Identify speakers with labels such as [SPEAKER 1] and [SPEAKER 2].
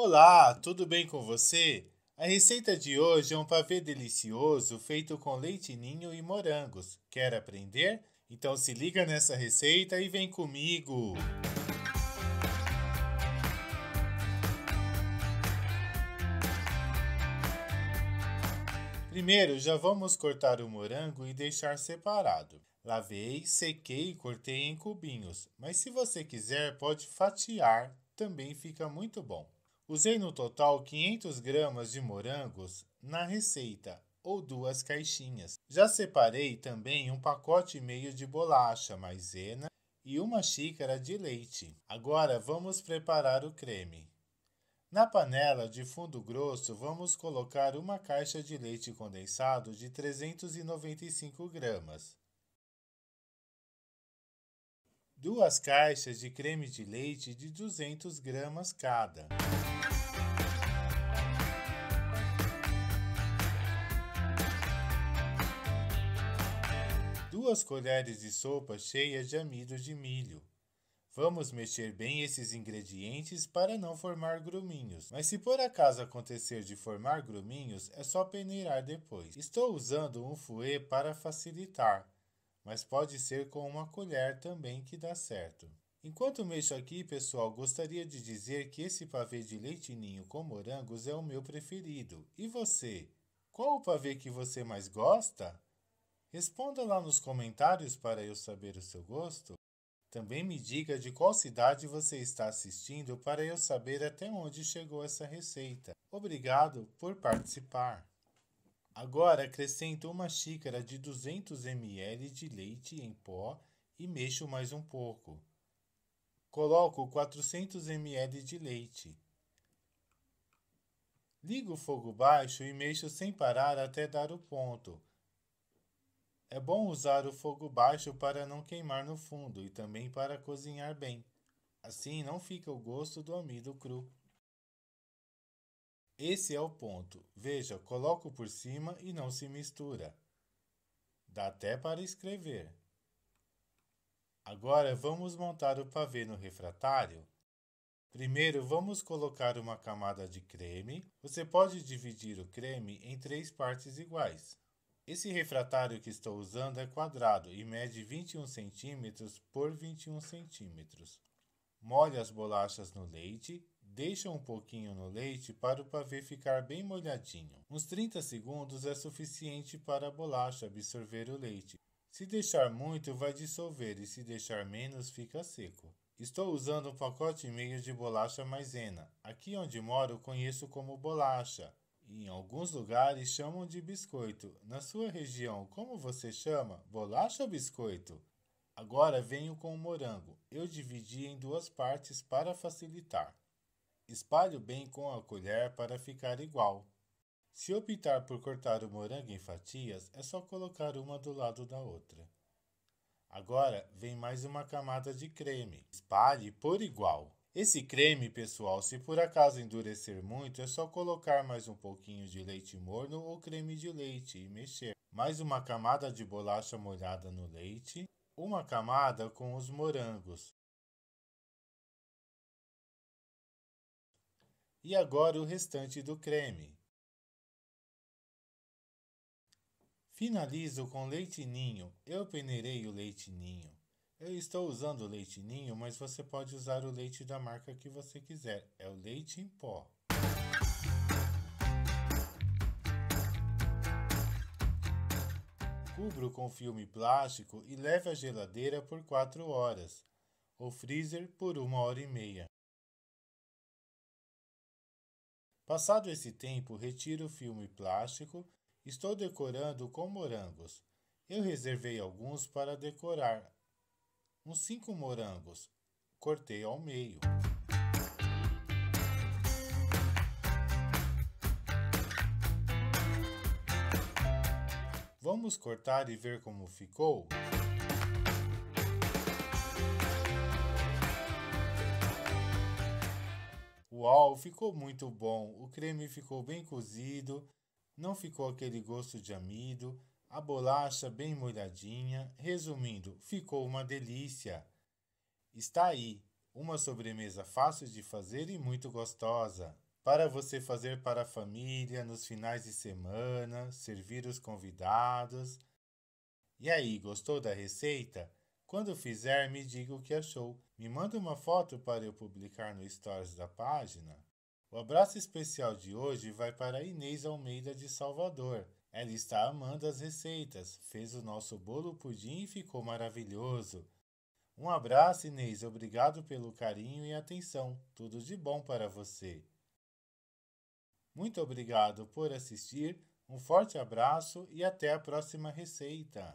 [SPEAKER 1] Olá, tudo bem com você? A receita de hoje é um pavê delicioso feito com leite ninho e morangos. Quer aprender? Então se liga nessa receita e vem comigo! Primeiro, já vamos cortar o morango e deixar separado. Lavei, sequei e cortei em cubinhos, mas se você quiser pode fatiar, também fica muito bom. Usei no total 500 gramas de morangos na receita, ou duas caixinhas. Já separei também um pacote e meio de bolacha maisena e uma xícara de leite. Agora vamos preparar o creme. Na panela de fundo grosso, vamos colocar uma caixa de leite condensado de 395 gramas, duas caixas de creme de leite de 200 gramas cada. duas colheres de sopa cheias de amido de milho. Vamos mexer bem esses ingredientes para não formar gruminhos, mas se por acaso acontecer de formar gruminhos, é só peneirar depois. Estou usando um fouet para facilitar, mas pode ser com uma colher também que dá certo. Enquanto mexo aqui, pessoal, gostaria de dizer que esse pavê de leitinho com morangos é o meu preferido. E você? Qual o pavê que você mais gosta? Responda lá nos comentários para eu saber o seu gosto. Também me diga de qual cidade você está assistindo para eu saber até onde chegou essa receita. Obrigado por participar! Agora acrescento uma xícara de 200 ml de leite em pó e mexo mais um pouco. Coloco 400 ml de leite. Ligo o fogo baixo e mexo sem parar até dar o ponto. É bom usar o fogo baixo para não queimar no fundo e também para cozinhar bem. Assim não fica o gosto do amido cru. Esse é o ponto. Veja, coloco por cima e não se mistura. Dá até para escrever. Agora vamos montar o pavê no refratário. Primeiro vamos colocar uma camada de creme. Você pode dividir o creme em três partes iguais. Esse refratário que estou usando é quadrado e mede 21 centímetros por 21 centímetros. Molhe as bolachas no leite, deixa um pouquinho no leite para o pavê ficar bem molhadinho. Uns 30 segundos é suficiente para a bolacha absorver o leite. Se deixar muito, vai dissolver e se deixar menos, fica seco. Estou usando um pacote e meio de bolacha maisena. Aqui onde moro, conheço como bolacha. Em alguns lugares chamam de biscoito. Na sua região, como você chama? Bolacha ou biscoito? Agora venho com o morango. Eu dividi em duas partes para facilitar. Espalho bem com a colher para ficar igual. Se optar por cortar o morango em fatias, é só colocar uma do lado da outra. Agora vem mais uma camada de creme. Espalhe por igual. Esse creme, pessoal, se por acaso endurecer muito, é só colocar mais um pouquinho de leite morno ou creme de leite e mexer. Mais uma camada de bolacha molhada no leite, uma camada com os morangos. E agora o restante do creme. Finalizo com leite ninho. Eu peneirei o leite ninho. Eu estou usando leite ninho, mas você pode usar o leite da marca que você quiser. É o leite em pó. Cubra com filme plástico e leve à geladeira por 4 horas, ou freezer por 1 hora e meia. Passado esse tempo, retiro o filme plástico. Estou decorando com morangos. Eu reservei alguns para decorar, Uns cinco morangos, cortei ao meio. Vamos cortar e ver como ficou? Uau, ficou muito bom! O creme ficou bem cozido, não ficou aquele gosto de amido, a bolacha bem molhadinha. Resumindo, ficou uma delícia. Está aí, uma sobremesa fácil de fazer e muito gostosa. Para você fazer para a família nos finais de semana, servir os convidados. E aí, gostou da receita? Quando fizer, me diga o que achou. Me manda uma foto para eu publicar no Stories da página. O abraço especial de hoje vai para Inês Almeida de Salvador. Ela está amando as receitas, fez o nosso bolo pudim e ficou maravilhoso. Um abraço, Inês. Obrigado pelo carinho e atenção. Tudo de bom para você. Muito obrigado por assistir. Um forte abraço e até a próxima receita.